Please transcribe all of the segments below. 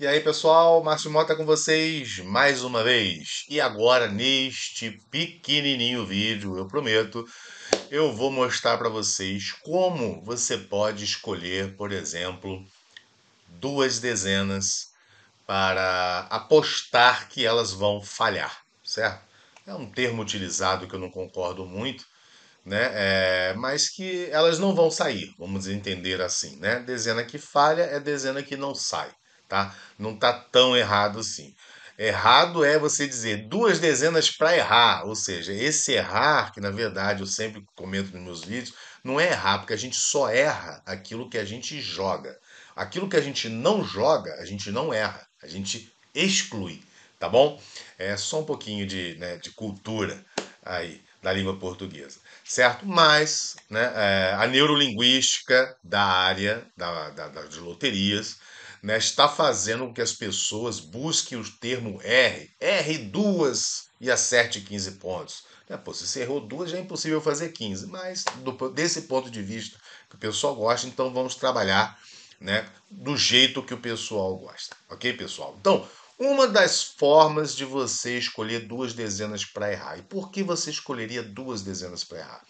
E aí, pessoal, Márcio Mota com vocês mais uma vez. E agora, neste pequenininho vídeo, eu prometo, eu vou mostrar para vocês como você pode escolher, por exemplo, duas dezenas para apostar que elas vão falhar, certo? É um termo utilizado que eu não concordo muito, né? É, mas que elas não vão sair, vamos entender assim, né? Dezena que falha é dezena que não sai tá? Não tá tão errado assim. Errado é você dizer duas dezenas para errar, ou seja, esse errar, que na verdade eu sempre comento nos meus vídeos, não é errar, porque a gente só erra aquilo que a gente joga. Aquilo que a gente não joga, a gente não erra, a gente exclui, tá bom? É só um pouquinho de, né, de cultura aí da língua portuguesa, certo? Mas né, é, a neurolinguística da área da, da, das loterias né, está fazendo com que as pessoas busquem o termo R. R duas e acerte 15 pontos. Né? Pô, se você errou duas, já é impossível fazer 15. Mas do, desse ponto de vista que o pessoal gosta, então vamos trabalhar né, do jeito que o pessoal gosta. Ok, pessoal? Então, uma das formas de você escolher duas dezenas para errar. E por que você escolheria duas dezenas para errar?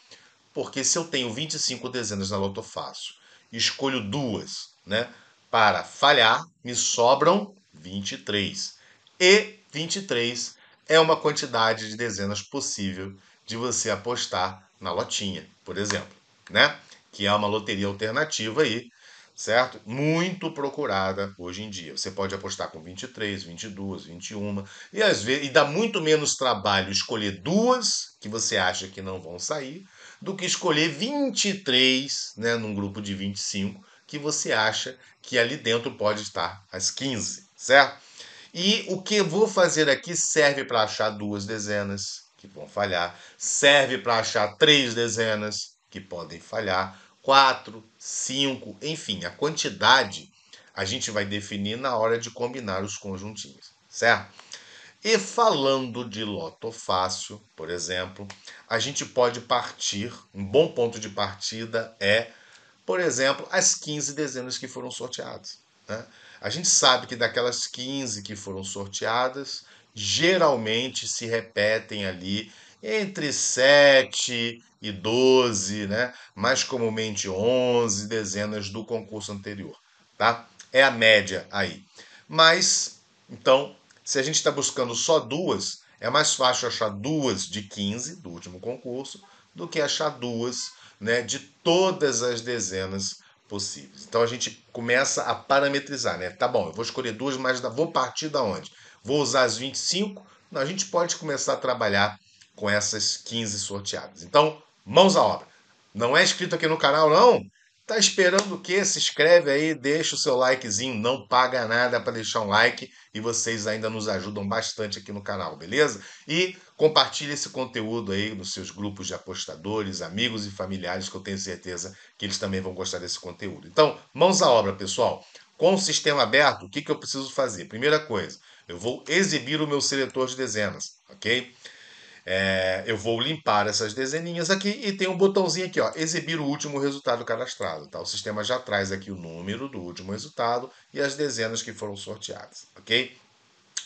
Porque se eu tenho 25 dezenas na Loto Fácil, escolho duas, né? Para falhar, me sobram 23. E 23 é uma quantidade de dezenas possível de você apostar na lotinha, por exemplo, né? Que é uma loteria alternativa aí, certo? Muito procurada hoje em dia. Você pode apostar com 23, 22, 21 e às vezes e dá muito menos trabalho escolher duas que você acha que não vão sair do que escolher 23, né, num grupo de 25 que você acha que ali dentro pode estar as 15, certo? E o que eu vou fazer aqui serve para achar duas dezenas, que vão falhar, serve para achar três dezenas, que podem falhar, quatro, cinco, enfim, a quantidade a gente vai definir na hora de combinar os conjuntinhos, certo? E falando de loto fácil, por exemplo, a gente pode partir, um bom ponto de partida é por exemplo, as 15 dezenas que foram sorteadas. Né? A gente sabe que daquelas 15 que foram sorteadas, geralmente se repetem ali entre 7 e 12, né? mais comumente 11 dezenas do concurso anterior. Tá? É a média aí. Mas, então, se a gente está buscando só duas, é mais fácil achar duas de 15 do último concurso do que achar duas né, de todas as dezenas possíveis. Então a gente começa a parametrizar, né? Tá bom, eu vou escolher duas, mas vou partir da onde? Vou usar as 25? Não, a gente pode começar a trabalhar com essas 15 sorteadas. Então, mãos à obra. Não é inscrito aqui no canal, não? Tá esperando o quê? Se inscreve aí, deixa o seu likezinho, não paga nada para deixar um like e vocês ainda nos ajudam bastante aqui no canal, beleza? E compartilhe esse conteúdo aí nos seus grupos de apostadores, amigos e familiares, que eu tenho certeza que eles também vão gostar desse conteúdo. Então, mãos à obra, pessoal. Com o sistema aberto, o que, que eu preciso fazer? Primeira coisa, eu vou exibir o meu seletor de dezenas, ok? É, eu vou limpar essas dezeninhas aqui e tem um botãozinho aqui, ó, exibir o último resultado cadastrado. Tá? O sistema já traz aqui o número do último resultado e as dezenas que foram sorteadas, ok?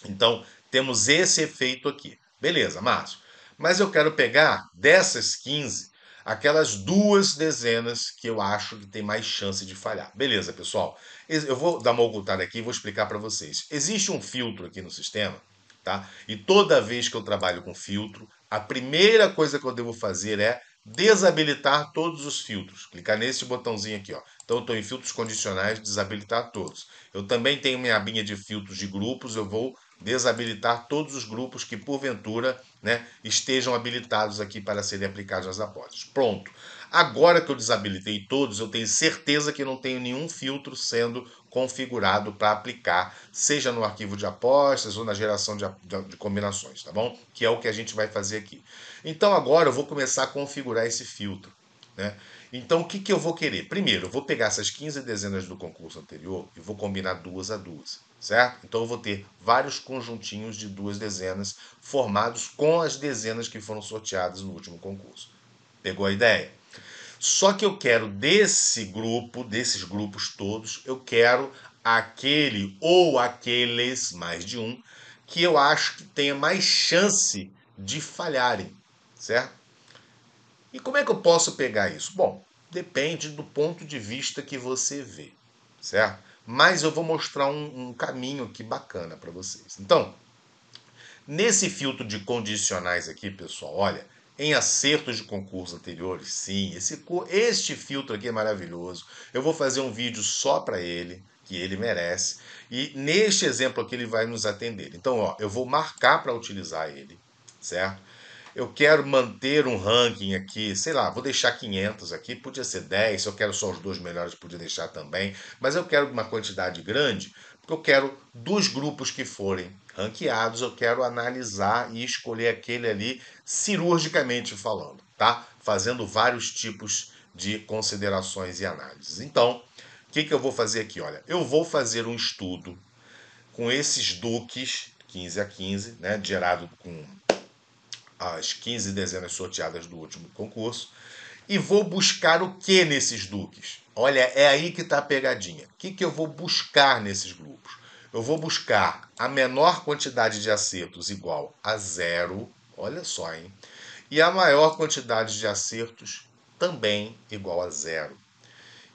Então, temos esse efeito aqui. Beleza, Márcio. Mas eu quero pegar dessas 15, aquelas duas dezenas que eu acho que tem mais chance de falhar. Beleza, pessoal. Eu vou dar uma ocultada aqui e vou explicar para vocês. Existe um filtro aqui no sistema tá? E toda vez que eu trabalho com filtro, a primeira coisa que eu devo fazer é desabilitar todos os filtros. Clicar nesse botãozinho aqui, ó. Então eu estou em filtros condicionais, desabilitar todos. Eu também tenho minha abinha de filtros de grupos, eu vou desabilitar todos os grupos que porventura né, estejam habilitados aqui para serem aplicados as apostas. Pronto. Agora que eu desabilitei todos, eu tenho certeza que não tenho nenhum filtro sendo configurado para aplicar, seja no arquivo de apostas ou na geração de, de, combinações, tá bom? Que é o que a gente vai fazer aqui. Então agora eu vou começar a configurar esse filtro, né? Então o que, que eu vou querer? Primeiro, eu vou pegar essas 15 dezenas do concurso anterior e vou combinar duas a duas, certo? Então eu vou ter vários conjuntinhos de duas dezenas formados com as dezenas que foram sorteadas no último concurso. Pegou a ideia? Só que eu quero desse grupo, desses grupos todos, eu quero aquele ou aqueles, mais de um, que eu acho que tenha mais chance de falharem, certo? E como é que eu posso pegar isso? Bom, depende do ponto de vista que você vê, certo? Mas eu vou mostrar um, um caminho aqui bacana para vocês. Então, nesse filtro de condicionais aqui, pessoal, olha, em acertos de concurso anteriores. Sim, esse, este filtro aqui é maravilhoso. Eu vou fazer um vídeo só para ele, que ele merece. E neste exemplo aqui ele vai nos atender. Então, ó, eu vou marcar para utilizar ele, certo? Eu quero manter um ranking aqui, sei lá, vou deixar 500 aqui, podia ser 10, se eu quero só os dois melhores, podia deixar também, mas eu quero uma quantidade grande, porque eu quero dos grupos que forem ranqueados, eu quero analisar e escolher aquele ali cirurgicamente falando, tá? Fazendo vários tipos de considerações e análises. Então, o que, que eu vou fazer aqui? Olha, eu vou fazer um estudo com esses duques 15 a 15, né? Gerado com as 15 dezenas sorteadas do último concurso. E vou buscar o que nesses duques? Olha, é aí que está a pegadinha. O que, que eu vou buscar nesses grupos? Eu vou buscar a menor quantidade de acertos igual a zero Olha só, hein? E a maior quantidade de acertos também igual a zero.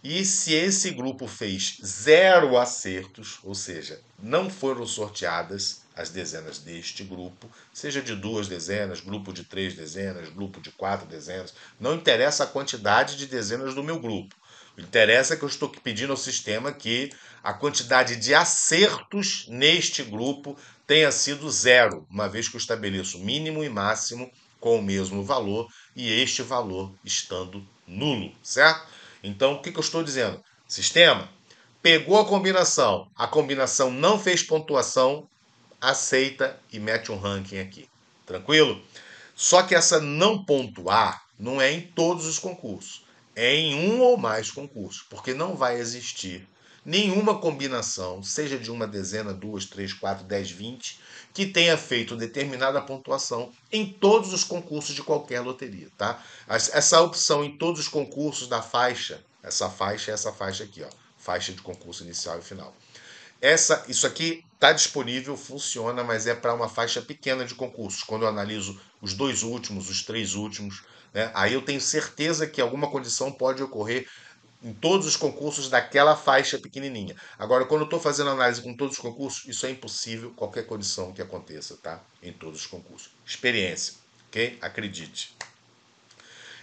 E se esse grupo fez zero acertos, ou seja, não foram sorteadas as dezenas deste grupo, seja de duas dezenas, grupo de três dezenas, grupo de quatro dezenas, não interessa a quantidade de dezenas do meu grupo. O interessa é que eu estou pedindo ao sistema que a quantidade de acertos neste grupo tenha sido zero, uma vez que eu estabeleço mínimo e máximo com o mesmo valor e este valor estando nulo, certo? Então, o que, que eu estou dizendo? Sistema, pegou a combinação, a combinação não fez pontuação, aceita e mete um ranking aqui. Tranquilo? Só que essa não pontuar não é em todos os concursos, é em um ou mais concursos, porque não vai existir nenhuma combinação, seja de uma dezena, duas, três, quatro, dez, vinte, que tenha feito determinada pontuação em todos os concursos de qualquer loteria, tá? Essa opção em todos os concursos da faixa, essa faixa é essa faixa aqui, ó, faixa de concurso inicial e final. Essa, isso aqui está disponível, funciona, mas é para uma faixa pequena de concursos. Quando eu analiso os dois últimos, os três últimos, né, aí eu tenho certeza que alguma condição pode ocorrer em todos os concursos daquela faixa pequenininha. Agora, quando eu estou fazendo análise com todos os concursos, isso é impossível, qualquer condição que aconteça, tá? Em todos os concursos. Experiência, ok? Acredite.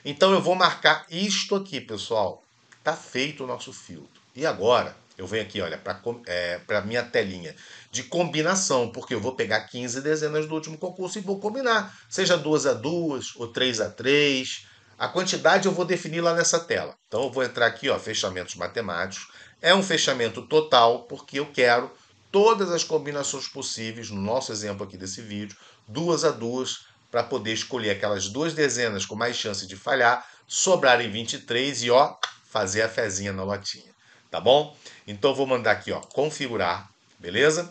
Então, eu vou marcar isto aqui, pessoal. Tá feito o nosso filtro. E agora, eu venho aqui, olha, para é, a minha telinha de combinação, porque eu vou pegar 15 dezenas do último concurso e vou combinar. Seja duas a duas ou três a três a quantidade eu vou definir lá nessa tela. Então eu vou entrar aqui, ó, fechamentos matemáticos. É um fechamento total, porque eu quero todas as combinações possíveis, no nosso exemplo aqui desse vídeo, duas a duas, para poder escolher aquelas duas dezenas com mais chance de falhar, sobrarem 23 e ó, fazer a fezinha na latinha, tá bom? Então eu vou mandar aqui, ó, configurar, beleza?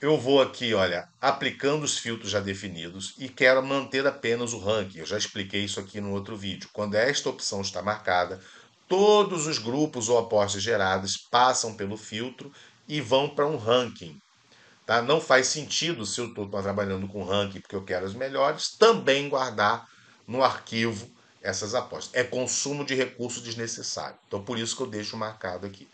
Eu vou aqui, olha, aplicando os filtros já definidos e quero manter apenas o ranking. Eu já expliquei isso aqui no outro vídeo. Quando esta opção está marcada, todos os grupos ou apostas geradas passam pelo filtro e vão para um ranking. Tá? Não faz sentido, se eu estou trabalhando com ranking porque eu quero as melhores, também guardar no arquivo essas apostas. É consumo de recurso desnecessário. Então, por isso que eu deixo marcado aqui.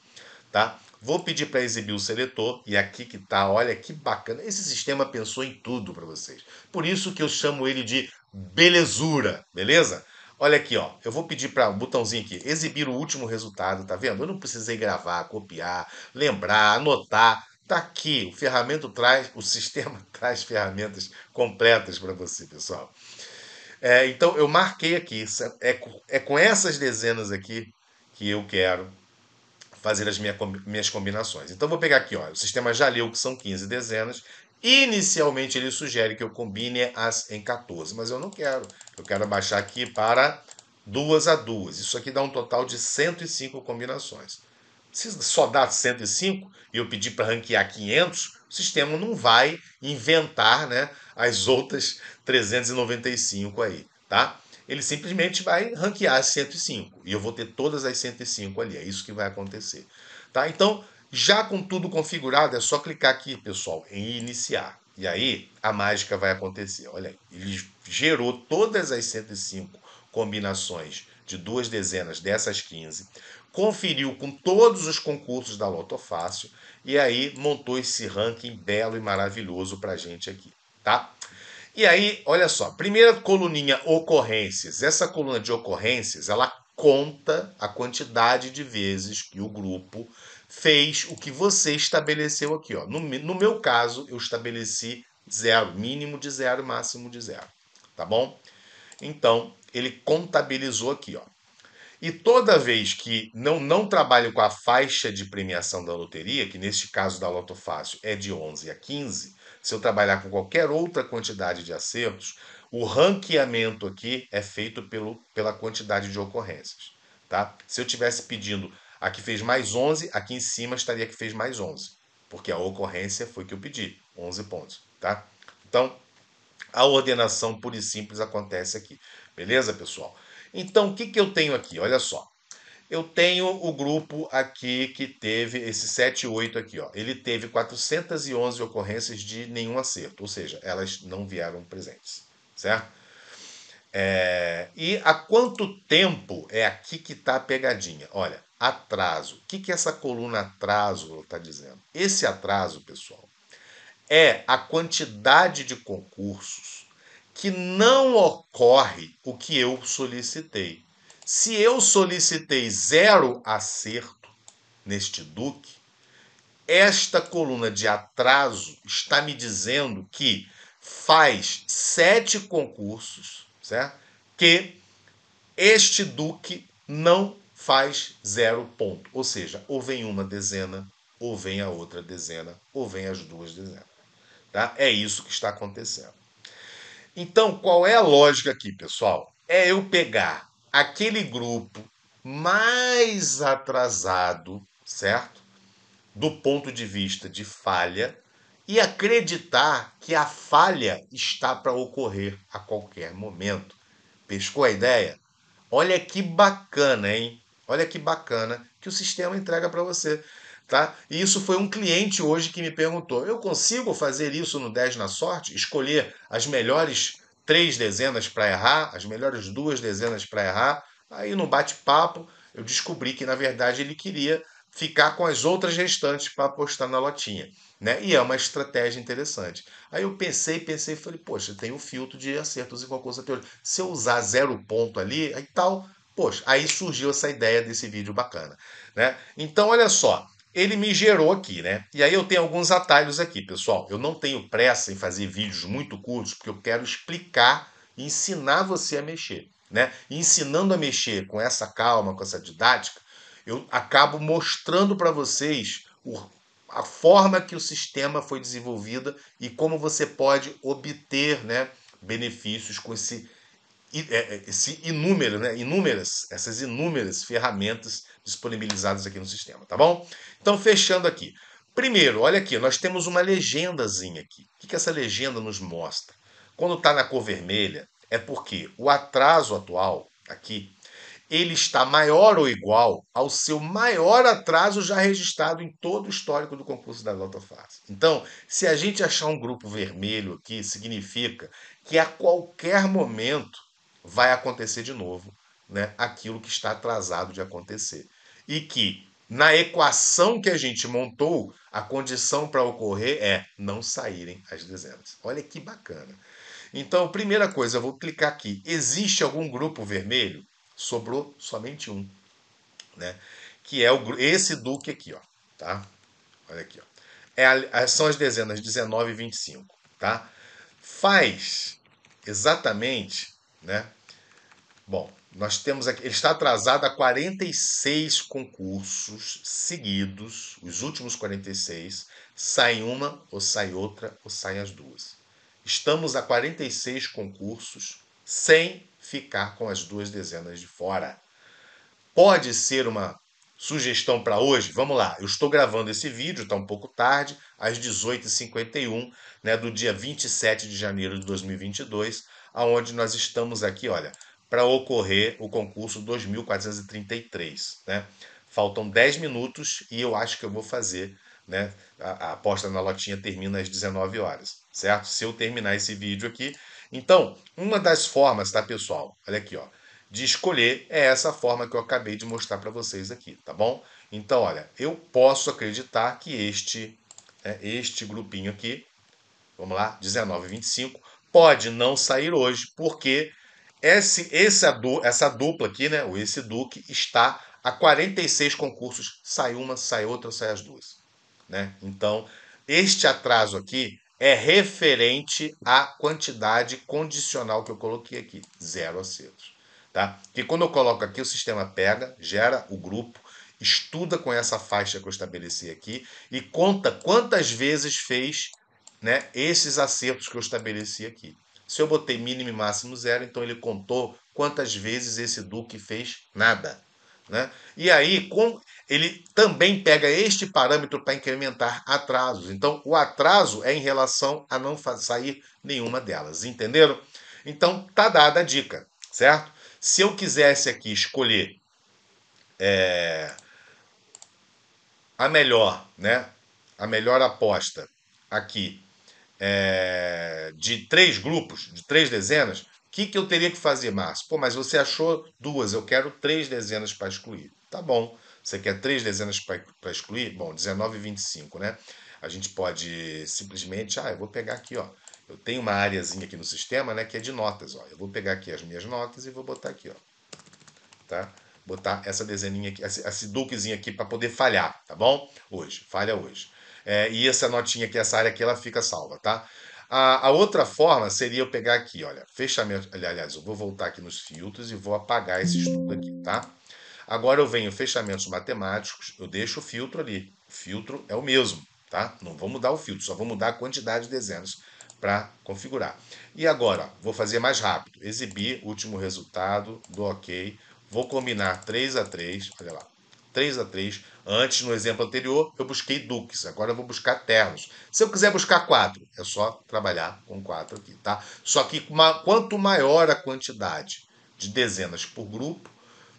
Tá? Vou pedir para exibir o seletor, e aqui que está, olha que bacana. Esse sistema pensou em tudo para vocês. Por isso que eu chamo ele de belezura, beleza? Olha aqui, ó. Eu vou pedir para o botãozinho aqui, exibir o último resultado, tá vendo? Eu não precisei gravar, copiar, lembrar, anotar. Tá aqui, o ferramenta traz, o sistema traz ferramentas completas para você, pessoal. É, então eu marquei aqui, é, é com essas dezenas aqui que eu quero fazer as minha, minhas combinações. Então vou pegar aqui, ó, o sistema já leu que são 15 dezenas. Inicialmente ele sugere que eu combine as em 14, mas eu não quero. Eu quero abaixar aqui para duas a duas. Isso aqui dá um total de 105 combinações. Se só dá 105 e eu pedir para ranquear 500, o sistema não vai inventar né, as outras 395 aí, tá? ele simplesmente vai ranquear as 105. E eu vou ter todas as 105 ali. É isso que vai acontecer. Tá? Então, já com tudo configurado, é só clicar aqui, pessoal, em iniciar. E aí, a mágica vai acontecer. Olha aí, ele gerou todas as 105 combinações de duas dezenas dessas 15, conferiu com todos os concursos da Loto Fácil e aí montou esse ranking belo e maravilhoso para gente aqui, tá? E aí, olha só, primeira coluninha ocorrências. Essa coluna de ocorrências, ela conta a quantidade de vezes que o grupo fez o que você estabeleceu aqui. Ó. No, no meu caso, eu estabeleci zero, mínimo de zero, máximo de zero. Tá bom? Então, ele contabilizou aqui, ó. E toda vez que não, não trabalho com a faixa de premiação da loteria, que neste caso da Loto Fácil é de 11 a 15, se eu trabalhar com qualquer outra quantidade de acertos, o ranqueamento aqui é feito pelo, pela quantidade de ocorrências. Tá? Se eu estivesse pedindo a que fez mais 11, aqui em cima estaria a que fez mais 11, porque a ocorrência foi que eu pedi, 11 pontos. Tá? Então, a ordenação pura e simples acontece aqui. Beleza, pessoal? Então, o que, que eu tenho aqui? Olha só. Eu tenho o grupo aqui que teve esse 7 e 8 aqui, ó. Ele teve 411 ocorrências de nenhum acerto, ou seja, elas não vieram presentes, certo? É, e há quanto tempo é aqui que está a pegadinha? Olha, atraso. O que, que essa coluna atraso está dizendo? Esse atraso, pessoal, é a quantidade de concursos que não ocorre o que eu solicitei. Se eu solicitei zero acerto neste Duque, esta coluna de atraso está me dizendo que faz sete concursos, certo? Que este Duque não faz zero ponto. Ou seja, ou vem uma dezena, ou vem a outra dezena, ou vem as duas dezenas. Tá? É isso que está acontecendo. Então, qual é a lógica aqui, pessoal? É eu pegar aquele grupo mais atrasado, certo? Do ponto de vista de falha e acreditar que a falha está para ocorrer a qualquer momento. Pescou a ideia? Olha que bacana, hein? Olha que bacana que o sistema entrega para você. Tá? E isso foi um cliente hoje que me perguntou: eu consigo fazer isso no 10 na sorte? Escolher as melhores três dezenas para errar, as melhores duas dezenas para errar. Aí no bate-papo eu descobri que na verdade ele queria ficar com as outras restantes para apostar na lotinha, né? E é uma estratégia interessante. Aí eu pensei, pensei, falei, poxa, tem o um filtro de acertos e coisa teoria. Se eu usar zero ponto ali, aí tal, poxa, aí surgiu essa ideia desse vídeo bacana, né? Então olha só, ele me gerou aqui, né? E aí eu tenho alguns atalhos aqui, pessoal. Eu não tenho pressa em fazer vídeos muito curtos, porque eu quero explicar e ensinar você a mexer, né? E ensinando a mexer com essa calma, com essa didática, eu acabo mostrando para vocês o, a forma que o sistema foi desenvolvida e como você pode obter, né, benefícios com esse é, é, inúmeras, né? inúmeras, essas inúmeras ferramentas disponibilizadas aqui no sistema, tá bom? Então, fechando aqui. Primeiro, olha aqui, nós temos uma legendazinha aqui. O que, que essa legenda nos mostra? Quando está na cor vermelha, é porque o atraso atual aqui, ele está maior ou igual ao seu maior atraso já registrado em todo o histórico do concurso da nota fácil. Então, se a gente achar um grupo vermelho aqui, significa que a qualquer momento vai acontecer de novo né, aquilo que está atrasado de acontecer. E que na equação que a gente montou, a condição para ocorrer é não saírem as dezenas. Olha que bacana. Então, primeira coisa, eu vou clicar aqui. Existe algum grupo vermelho? Sobrou somente um, né? Que é o, esse Duque aqui, ó, tá? Olha aqui, ó. É, é são as dezenas 19 e 25, tá? Faz exatamente né? Bom, nós temos aqui, ele está atrasado a 46 concursos seguidos, os últimos 46, sai uma, ou sai outra, ou sai as duas. Estamos a 46 concursos sem ficar com as duas dezenas de fora. Pode ser uma sugestão para hoje? Vamos lá, eu estou gravando esse vídeo, está um pouco tarde, às 18h51 né, do dia 27 de janeiro de 2022 aonde nós estamos aqui, olha, para ocorrer o concurso 2433, né? Faltam 10 minutos e eu acho que eu vou fazer, né? A, a aposta na lotinha termina às 19 horas, certo? Se eu terminar esse vídeo aqui. Então, uma das formas, tá, pessoal? Olha aqui, ó. De escolher é essa forma que eu acabei de mostrar para vocês aqui, tá bom? Então, olha, eu posso acreditar que este, né, este grupinho aqui, vamos lá, 19 25, pode não sair hoje, porque esse, esse, essa dupla aqui, né, o esse Duque, está a 46 concursos. Sai uma, sai outra, sai as duas. Né? Então, este atraso aqui é referente à quantidade condicional que eu coloquei aqui, zero acertos. Tá? Que quando eu coloco aqui, o sistema pega, gera o grupo, estuda com essa faixa que eu estabeleci aqui e conta quantas vezes fez né, esses acertos que eu estabeleci aqui. Se eu botei mínimo e máximo zero, então ele contou quantas vezes esse Duque fez nada. Né? E aí, com, ele também pega este parâmetro para incrementar atrasos. Então, o atraso é em relação a não sair nenhuma delas. Entenderam? Então, tá dada a dica, certo? Se eu quisesse aqui escolher é, a melhor, né? A melhor aposta aqui é, de três grupos, de três dezenas, o que, que eu teria que fazer, Márcio? Pô, mas você achou duas, eu quero três dezenas para excluir. Tá bom. Você quer três dezenas para excluir? Bom, 19 e 25, né? A gente pode simplesmente, ah, eu vou pegar aqui, ó. Eu tenho uma áreazinha aqui no sistema, né, que é de notas, ó. Eu vou pegar aqui as minhas notas e vou botar aqui, ó. Tá? Botar essa dezeninha aqui, esse essa aqui para poder falhar, tá bom? Hoje, falha hoje. É, e essa notinha aqui, essa área aqui, ela fica salva, tá? A, a, outra forma seria eu pegar aqui, olha, fechamento. Aliás, eu vou voltar aqui nos filtros e vou apagar esse estudo aqui, tá? Agora eu venho fechamentos matemáticos, eu deixo o filtro ali. O filtro é o mesmo, tá? Não vou mudar o filtro, só vou mudar a quantidade de dezenas para configurar. E agora, ó, vou fazer mais rápido. Exibir último resultado do OK. Vou combinar 3 a 3, olha lá, 3 a 3 Antes, no exemplo anterior, eu busquei duques, agora eu vou buscar ternos. Se eu quiser buscar 4, é só trabalhar com 4 aqui, tá? Só que quanto maior a quantidade de dezenas por grupo,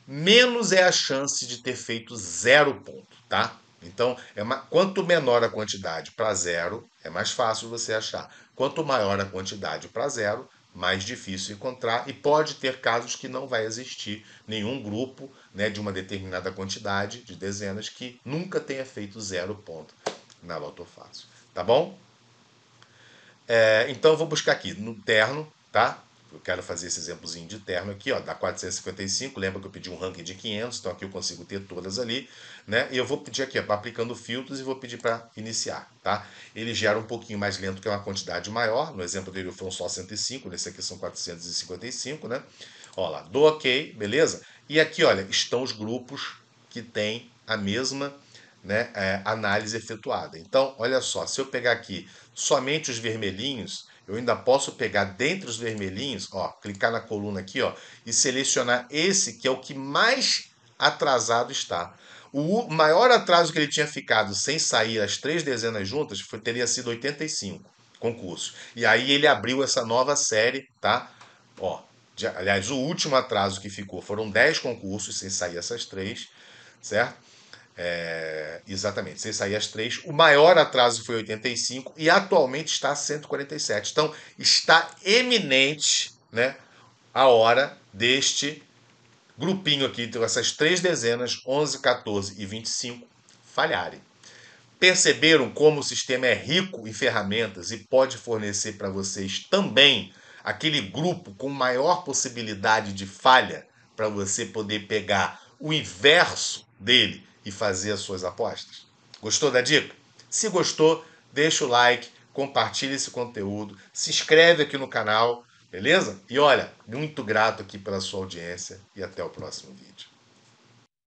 menos é a chance de ter feito zero ponto, tá? Então, é uma, quanto menor a quantidade para zero, é mais fácil você achar. Quanto maior a quantidade para zero, mais difícil encontrar e pode ter casos que não vai existir nenhum grupo né, de uma determinada quantidade de dezenas que nunca tenha feito zero ponto na lotofácil, tá bom? É, então eu vou buscar aqui no terno, tá? eu quero fazer esse exemplozinho de termo aqui, ó, dá 455, lembra que eu pedi um ranking de 500, então aqui eu consigo ter todas ali, né? E eu vou pedir aqui, ó, aplicando filtros e vou pedir para iniciar, tá? Ele gera um pouquinho mais lento que é uma quantidade maior, no exemplo dele um só 105, nesse aqui são 455, né? Ó lá, dou OK, beleza? E aqui, olha, estão os grupos que têm a mesma né, é, análise efetuada. Então, olha só, se eu pegar aqui somente os vermelhinhos, eu ainda posso pegar dentre os vermelhinhos, ó, clicar na coluna aqui, ó, e selecionar esse que é o que mais atrasado está. O maior atraso que ele tinha ficado sem sair as três dezenas juntas foi, teria sido 85 concursos. E aí ele abriu essa nova série, tá? Ó, de, aliás, o último atraso que ficou foram 10 concursos sem sair essas três, certo? É, exatamente, sem sair as três O maior atraso foi 85 e atualmente está 147. Então está eminente né, a hora deste grupinho aqui, dessas então, essas três dezenas, 11, 14 e 25, falharem. Perceberam como o sistema é rico em ferramentas e pode fornecer para vocês também aquele grupo com maior possibilidade de falha para você poder pegar o inverso dele e fazer as suas apostas. Gostou da dica? Se gostou, deixa o like, compartilha esse conteúdo, se inscreve aqui no canal, beleza? E olha, muito grato aqui pela sua audiência e até o próximo vídeo.